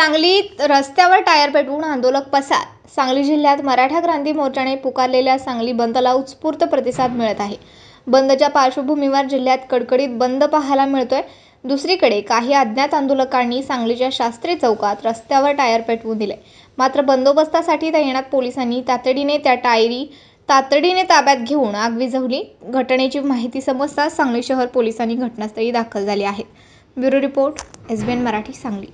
सांगलीत रस्त्यावर टायर पेटवून आंदोलक पसार सांगली जिल्ह्यात मराठा क्रांती मोर्चाने पुकारलेल्या सांगली बंदला उत्स्फूर्त प्रतिसाद मिळत आहे बंदच्या पार्श्वभूमीवर जिल्ह्यात कडकडीत बंद पाहायला मिळतोय दुसरीकडे काही अज्ञात आंदोलकांनी सांगलीच्या शास्त्री चौकात रस्त्यावर टायर पेटवून दिले मात्र बंदोबस्तासाठी तैनात पोलिसांनी तातडीने त्या टायरी तातडीने ताब्यात घेऊन आग विझवली घटनेची माहिती समजताच सांगली शहर पोलिसांनी घटनास्थळी दाखल झाले आहेत bureau report S N Marathi Sangli